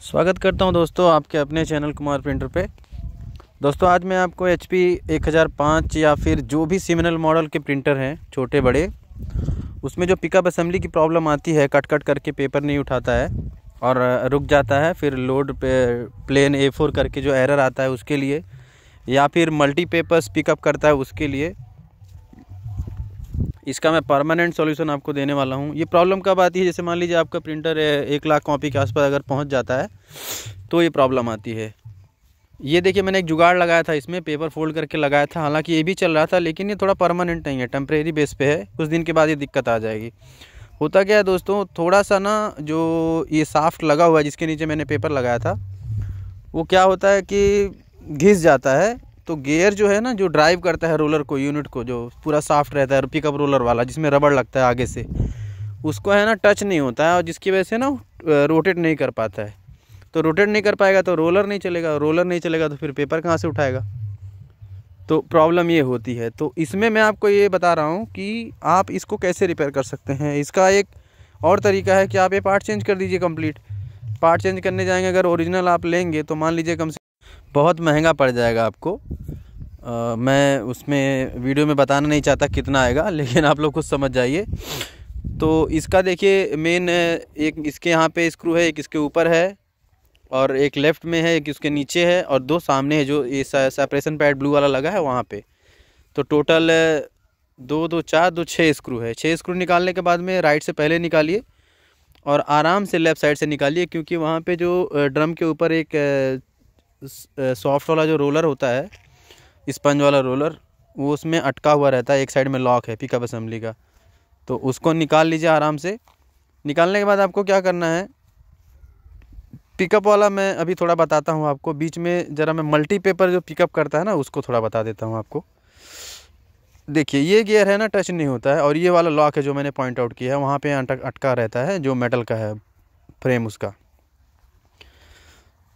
स्वागत करता हूं दोस्तों आपके अपने चैनल कुमार प्रिंटर पे दोस्तों आज मैं आपको एच पी एक या फिर जो भी सिमिनल मॉडल के प्रिंटर हैं छोटे बड़े उसमें जो पिकअप असेंबली की प्रॉब्लम आती है कट कट करके पेपर नहीं उठाता है और रुक जाता है फिर लोड पे प्लेन ए फोर करके जो एरर आता है उसके लिए या फिर मल्टी पेपर्स पिकअप करता है उसके लिए इसका मैं परमानेंट सॉल्यूशन आपको देने वाला हूँ ये प्रॉब्लम कब आती है जैसे मान लीजिए आपका प्रिंटर एक लाख कॉपी के आसपास अगर पहुँच जाता है तो ये प्रॉब्लम आती है ये देखिए मैंने एक जुगाड़ लगाया था इसमें पेपर फोल्ड करके लगाया था हालांकि ये भी चल रहा था लेकिन ये थोड़ा परमानेंट नहीं है टेम्प्रेरी बेस पे है कुछ दिन के बाद ये दिक्कत आ जाएगी होता क्या है दोस्तों थोड़ा सा ना जो ये साफ्ट लगा हुआ है जिसके नीचे मैंने पेपर लगाया था वो क्या होता है कि घिस जाता है तो गेयर जो है ना जो ड्राइव करता है रोलर को यूनिट को जो पूरा सॉफ्ट रहता है पिकअप रोलर वाला जिसमें रबड़ लगता है आगे से उसको है ना टच नहीं होता है और जिसकी वजह से ना रोटेट नहीं कर पाता है तो रोटेट नहीं कर पाएगा तो रोलर नहीं चलेगा रोलर नहीं चलेगा तो फिर पेपर कहाँ से उठाएगा तो प्रॉब्लम ये होती है तो इसमें मैं आपको ये बता रहा हूँ कि आप इसको कैसे रिपेयर कर सकते हैं इसका एक और तरीका है कि आप ये पार्ट चेंज कर दीजिए कंप्लीट पार्ट चेंज करने जाएंगे अगर ओरिजिनल आप लेंगे तो मान लीजिए कम से बहुत महंगा पड़ जाएगा आपको आ, मैं उसमें वीडियो में बताना नहीं चाहता कितना आएगा लेकिन आप लोग कुछ समझ जाइए तो इसका देखिए मेन एक इसके यहाँ पे स्क्रू है एक इसके ऊपर है और एक लेफ़्ट में है एक इसके नीचे है और दो सामने है जो ये सेपरेशन पैड ब्लू वाला लगा है वहाँ पे तो टोटल दो दो चार दो छः स्क्रू है छः स्क्रू निकालने के बाद में राइट से पहले निकालिए और आराम से लेफ़्ट साइड से निकालिए क्योंकि वहाँ पे जो ड्रम के ऊपर एक सॉफ्ट वाला जो रोलर होता है स्पंज वाला रोलर वो उसमें अटका हुआ रहता है एक साइड में लॉक है पिकअप असम्बली का तो उसको निकाल लीजिए आराम से निकालने के बाद आपको क्या करना है पिकअप वाला मैं अभी थोड़ा बताता हूँ आपको बीच में ज़रा मैं मल्टी पेपर जो पिकअप करता है ना उसको थोड़ा बता देता हूँ आपको देखिए ये गियर है ना टच नहीं होता है और ये वाला लॉक है जो मैंने पॉइंट आउट किया है वहाँ पे अटक अटका रहता है जो मेटल का है फ्रेम उसका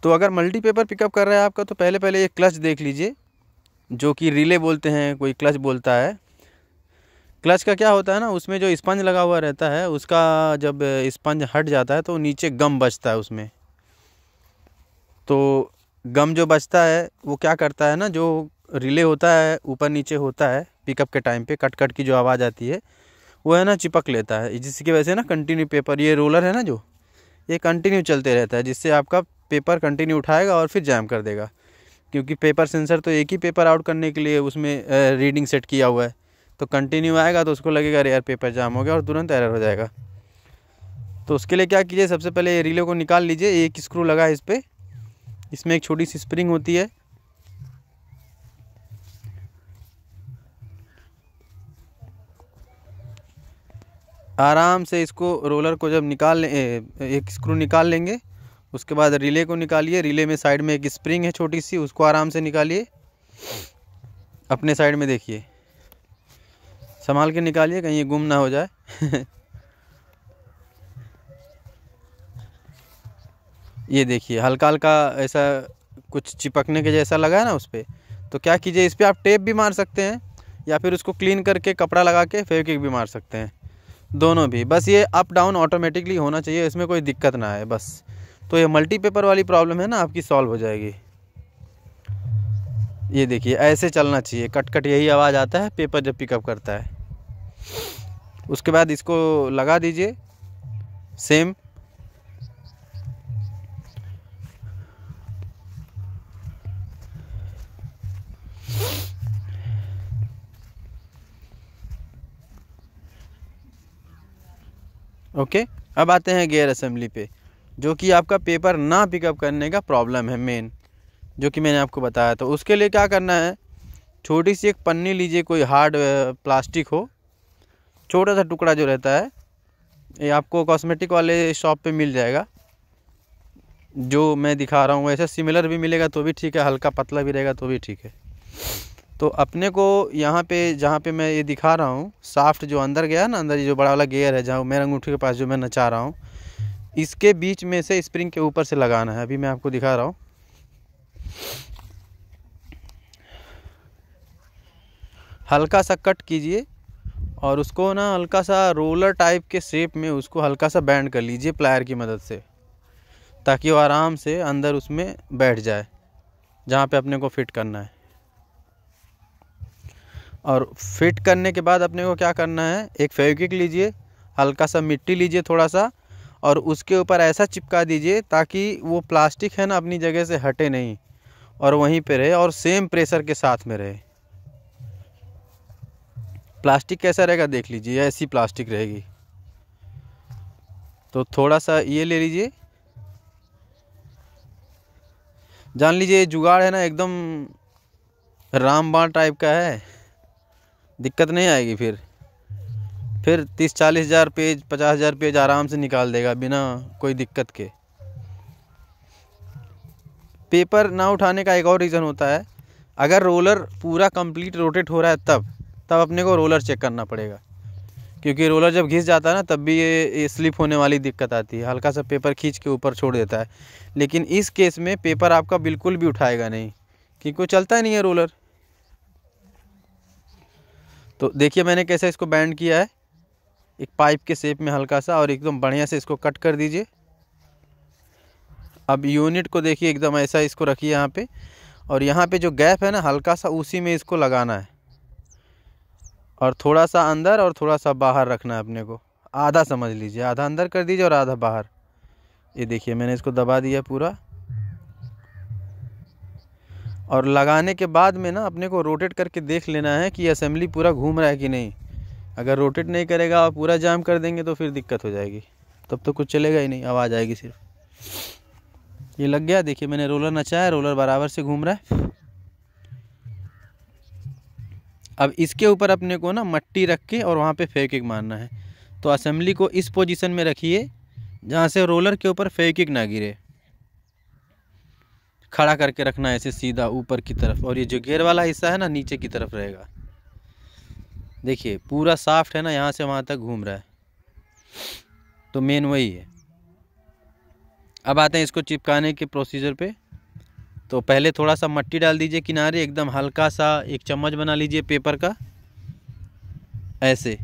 तो अगर मल्टी पेपर पिकअप कर रहा है आपका तो पहले पहले ये क्लच देख लीजिए जो कि रिले बोलते हैं कोई क्लच बोलता है क्लच का क्या होता है ना उसमें जो स्पंज लगा हुआ रहता है उसका जब स्पंज हट जाता है तो नीचे गम बचता है उसमें तो गम जो बचता है वो क्या करता है ना जो रिले होता है ऊपर नीचे होता है पिकअप के टाइम पे कट कट की जो आवाज़ आती है वो है ना चिपक लेता है जिसकी वजह से ना कंटिन्यू पेपर ये रोलर है ना जो ये कंटिन्यू चलते रहता है जिससे आपका पेपर कंटिन्यू उठाएगा और फिर जैम कर देगा क्योंकि पेपर सेंसर तो एक ही पेपर आउट करने के लिए उसमें रीडिंग सेट किया हुआ है तो कंटिन्यू आएगा तो उसको लगेगा अरे यार पेपर जाम हो गया और तुरंत एरर हो जाएगा तो उसके लिए क्या कीजिए सबसे पहले रिले को निकाल लीजिए एक स्क्रू लगा है इस पर इसमें एक छोटी सी स्प्रिंग होती है आराम से इसको रोलर को जब निकाल लें एक स्क्रू निकाल लेंगे उसके बाद रिले को निकालिए रिले में साइड में एक स्प्रिंग है छोटी सी उसको आराम से निकालिए अपने साइड में देखिए संभाल के निकालिए कहीं ये गुम ना हो जाए ये देखिए हल्का हल्का ऐसा कुछ चिपकने के जैसा लगा है ना उस पर तो क्या कीजिए इस पर आप टेप भी मार सकते हैं या फिर उसको क्लीन करके कपड़ा लगा के फेविक भी मार सकते हैं दोनों भी बस ये अप डाउन ऑटोमेटिकली होना चाहिए इसमें कोई दिक्कत ना आए बस तो ये मल्टी पेपर वाली प्रॉब्लम है ना आपकी सॉल्व हो जाएगी ये देखिए ऐसे चलना चाहिए कट कट यही आवाज़ आता है पेपर जब पिकअप करता है उसके बाद इसको लगा दीजिए सेम ओके अब आते हैं गेयर असेंबली पे जो कि आपका पेपर ना पिकअप करने का प्रॉब्लम है मेन जो कि मैंने आपको बताया तो उसके लिए क्या करना है छोटी सी एक पन्नी लीजिए कोई हार्ड प्लास्टिक हो छोटा सा टुकड़ा जो रहता है ये आपको कॉस्मेटिक वाले शॉप पे मिल जाएगा जो मैं दिखा रहा हूँ ऐसा सिमिलर भी मिलेगा तो भी ठीक है हल्का पतला भी रहेगा तो भी ठीक है तो अपने को यहाँ पे जहाँ पे मैं ये दिखा रहा हूँ साफ्ट जो अंदर गया ना अंदर ये जो बड़ा वाला गेयर है जहाँ मेरे अंगूठी के पास जो मैं नचा रहा हूँ इसके बीच में से स्प्रिंग के ऊपर से लगाना है अभी मैं आपको दिखा रहा हूँ हल्का सा कट कीजिए और उसको ना हल्का सा रोलर टाइप के शेप में उसको हल्का सा बैंड कर लीजिए प्लायर की मदद से ताकि वो आराम से अंदर उसमें बैठ जाए जहाँ पे अपने को फिट करना है और फिट करने के बाद अपने को क्या करना है एक फेविक लीजिए हल्का सा मिट्टी लीजिए थोड़ा सा और उसके ऊपर ऐसा चिपका दीजिए ताकि वो प्लास्टिक है ना अपनी जगह से हटे नहीं और वहीं पे रहे और सेम प्रेशर के साथ में रहे प्लास्टिक कैसा रहेगा देख लीजिए ऐसी प्लास्टिक रहेगी तो थोड़ा सा ये ले लीजिए जान लीजिए जुगाड़ है ना एकदम रामबाण टाइप का है दिक्कत नहीं आएगी फिर फिर तीस चालीस हज़ार पेज पचास हज़ार पेज आराम से निकाल देगा बिना कोई दिक्कत के पेपर ना उठाने का एक और रीज़न होता है अगर रोलर पूरा कंप्लीट रोटेट हो रहा है तब तब अपने को रोलर चेक करना पड़ेगा क्योंकि रोलर जब घिस जाता है ना तब भी ये, ये स्लिप होने वाली दिक्कत आती है हल्का सा पेपर खींच के ऊपर छोड़ देता है लेकिन इस केस में पेपर आपका बिल्कुल भी उठाएगा नहीं क्योंकि कोई चलता ही नहीं है रोलर तो देखिए मैंने कैसे इसको बैंड किया है एक पाइप के शेप में हल्का सा और एकदम बढ़िया से इसको कट कर दीजिए अब यूनिट को देखिए एकदम ऐसा इसको रखिए यहाँ पे और यहाँ पे जो गैप है ना हल्का सा उसी में इसको लगाना है और थोड़ा सा अंदर और थोड़ा सा बाहर रखना है अपने को आधा समझ लीजिए आधा अंदर कर दीजिए और आधा बाहर ये देखिए मैंने इसको दबा दिया पूरा और लगाने के बाद में ना अपने को रोटेट करके देख लेना है कि असेंबली पूरा घूम रहा है कि नहीं अगर रोटेट नहीं करेगा और पूरा जाम कर देंगे तो फिर दिक्कत हो जाएगी तब तो कुछ चलेगा ही नहीं आवाज़ आएगी सिर्फ ये लग गया देखिए मैंने रोलर नचाया रोलर बराबर से घूम रहा है अब इसके ऊपर अपने को ना मट्टी रख के और वहाँ पे फेकिक मारना है तो असेंबली को इस पोजीशन में रखिए जहाँ से रोलर के ऊपर फेकिक ना गिरे खड़ा करके रखना है ऐसे सीधा ऊपर की तरफ और ये जो गेयर वाला हिस्सा है ना नीचे की तरफ रहेगा देखिए पूरा साफ्ट है ना यहाँ से वहाँ तक घूम रहा है तो मेन वही है अब आते हैं इसको चिपकाने के प्रोसीजर पे तो पहले थोड़ा सा मट्टी डाल दीजिए किनारे एकदम हल्का सा एक चम्मच बना लीजिए पेपर का ऐसे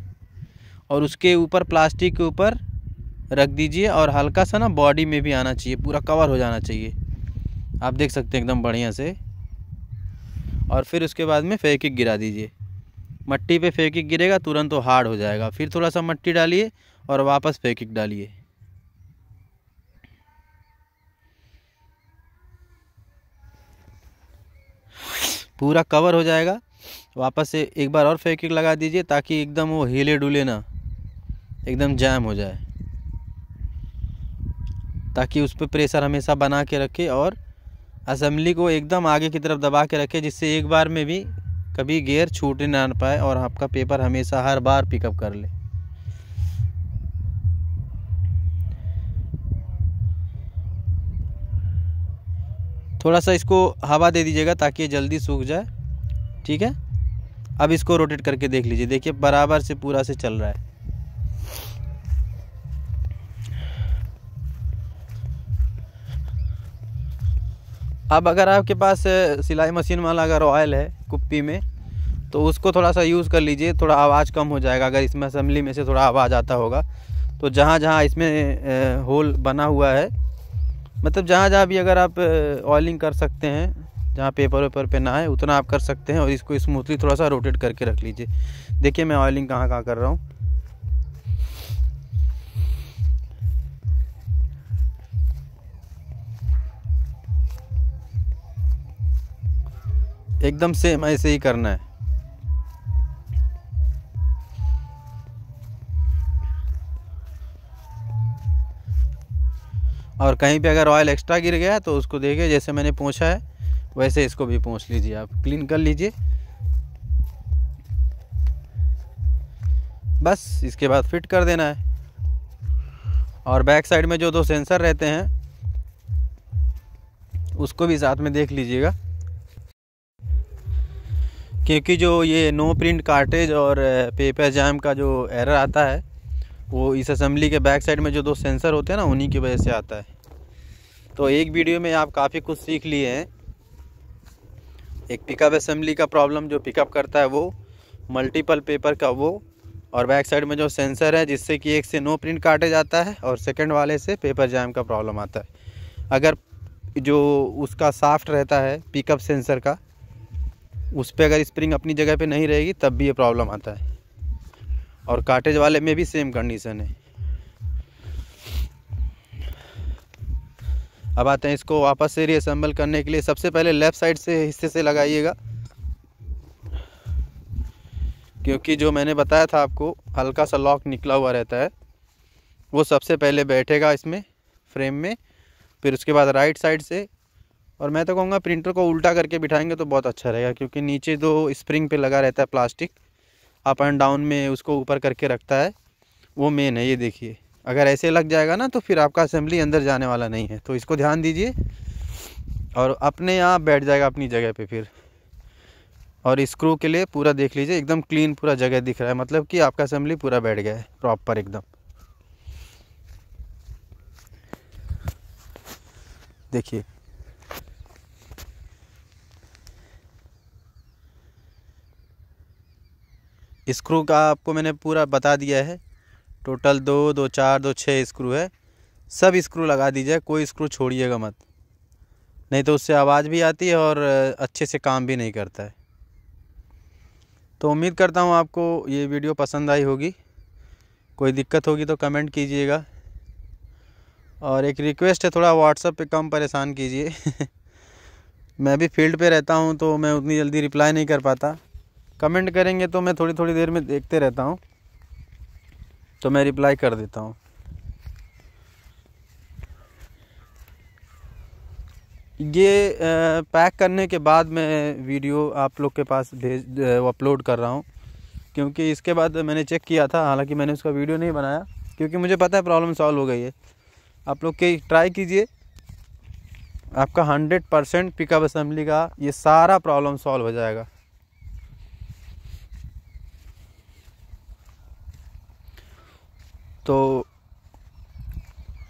और उसके ऊपर प्लास्टिक के ऊपर रख दीजिए और हल्का सा ना बॉडी में भी आना चाहिए पूरा कवर हो जाना चाहिए आप देख सकते हैं एकदम बढ़िया से और फिर उसके बाद में फेंक गिरा दीजिए मट्टी पे फेकिक गिरेगा तुरंत वो हार्ड हो जाएगा फिर थोड़ा सा मट्टी डालिए और वापस फेकिक डालिए पूरा कवर हो जाएगा वापस से एक बार और फेकिक लगा दीजिए ताकि एकदम वो हिले डुले ना एकदम जैम हो जाए ताकि उस पर प्रेशर हमेशा बना के रखे और असम्बली को एकदम आगे की तरफ दबा के रखे जिससे एक बार में भी कभी गियर छूट ना पाए और आपका पेपर हमेशा हर बार पिकअप कर ले थोड़ा सा इसको हवा दे दीजिएगा ताकि ये जल्दी सूख जाए ठीक है अब इसको रोटेट करके देख लीजिए देखिए बराबर से पूरा से चल रहा है अब अगर आपके पास सिलाई मशीन वाला अगर ऑयल है कुप्पी में तो उसको थोड़ा सा यूज़ कर लीजिए थोड़ा आवाज़ कम हो जाएगा अगर इसमें असम्बली में से थोड़ा आवाज़ आता होगा तो जहाँ जहाँ इसमें होल बना हुआ है मतलब जहाँ जहाँ भी अगर आप ऑयलिंग कर सकते हैं जहाँ पेपर वेपर पे ना है उतना आप कर सकते हैं और इसको स्मूथली थोड़ा सा रोटेट करके रख लीजिए देखिए मैं ऑयलिंग कहाँ कहाँ कर रहा हूँ एकदम सेम ऐसे ही करना है और कहीं पे अगर ऑयल एक्स्ट्रा गिर गया तो उसको देखिए जैसे मैंने पूछा है वैसे इसको भी पूछ लीजिए आप क्लीन कर लीजिए बस इसके बाद फिट कर देना है और बैक साइड में जो दो सेंसर रहते हैं उसको भी साथ में देख लीजिएगा क्योंकि जो ये नो प्रिंट कार्टेज और पेपर जैम का जो एरर आता है वो इस असम्बली के बैक साइड में जो दो सेंसर होते हैं ना उन्हीं की वजह से आता है तो एक वीडियो में आप काफ़ी कुछ सीख लिए हैं एक पिकअप असम्बली का प्रॉब्लम जो पिकअप करता है वो मल्टीपल पेपर का वो और बैक साइड में जो सेंसर है जिससे कि एक से नो प्रिंट काटे जाता है और सेकंड वाले से पेपर जैम का प्रॉब्लम आता है अगर जो उसका साफ्ट रहता है पिकअप सेंसर का उस पर अगर स्प्रिंग अपनी जगह पे नहीं रहेगी तब भी ये प्रॉब्लम आता है और काटेज वाले में भी सेम कंडीशन है अब आते हैं इसको वापस से रीअसेंबल करने के लिए सबसे पहले लेफ़्ट साइड से हिस्से से लगाइएगा क्योंकि जो मैंने बताया था आपको हल्का सा लॉक निकला हुआ रहता है वो सबसे पहले बैठेगा इसमें फ्रेम में फिर उसके बाद राइट साइड से और मैं तो कहूँगा प्रिंटर को उल्टा करके बिठाएंगे तो बहुत अच्छा रहेगा क्योंकि नीचे जो स्प्रिंग पे लगा रहता है प्लास्टिक अप एंड डाउन में उसको ऊपर करके रखता है वो मेन है ये देखिए अगर ऐसे लग जाएगा ना तो फिर आपका असेंबली अंदर जाने वाला नहीं है तो इसको ध्यान दीजिए और अपने आप बैठ जाएगा अपनी जगह पर फिर और स्क्रू के लिए पूरा देख लीजिए एकदम क्लीन पूरा जगह दिख रहा है मतलब कि आपका असेंबली पूरा बैठ गया है प्रॉपर एकदम देखिए स्क्रू का आपको मैंने पूरा बता दिया है टोटल दो दो चार दो छः स्क्रू है सब स्क्रू लगा दीजिए कोई स्क्रू छोड़िएगा मत नहीं तो उससे आवाज़ भी आती है और अच्छे से काम भी नहीं करता है तो उम्मीद करता हूँ आपको ये वीडियो पसंद आई होगी कोई दिक्कत होगी तो कमेंट कीजिएगा और एक रिक्वेस्ट है थोड़ा व्हाट्सअप पे कम परेशान कीजिए मैं भी फील्ड पे रहता हूँ तो मैं उतनी जल्दी रिप्लाई नहीं कर पाता कमेंट करेंगे तो मैं थोड़ी थोड़ी देर में देखते रहता हूँ तो मैं रिप्लाई कर देता हूँ ये पैक करने के बाद मैं वीडियो आप लोग के पास भेज अपलोड कर रहा हूँ क्योंकि इसके बाद मैंने चेक किया था हालांकि मैंने उसका वीडियो नहीं बनाया क्योंकि मुझे पता है प्रॉब्लम सॉल्व हो गई है आप लोग के ट्राई कीजिए आपका हंड्रेड परसेंट पिकअप असम्बली का ये सारा प्रॉब्लम सॉल्व हो जाएगा तो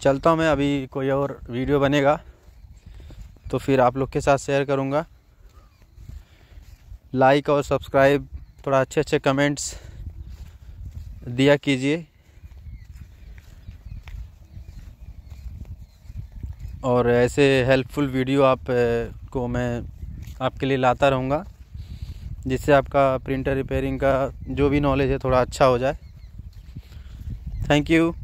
चलता हूँ मैं अभी कोई और वीडियो बनेगा तो फिर आप लोग के साथ शेयर करूँगा लाइक और सब्सक्राइब थोड़ा अच्छे अच्छे कमेंट्स दिया कीजिए और ऐसे हेल्पफुल वीडियो आप को मैं आपके लिए लाता रहूँगा जिससे आपका प्रिंटर रिपेयरिंग का जो भी नॉलेज है थोड़ा अच्छा हो जाए thank you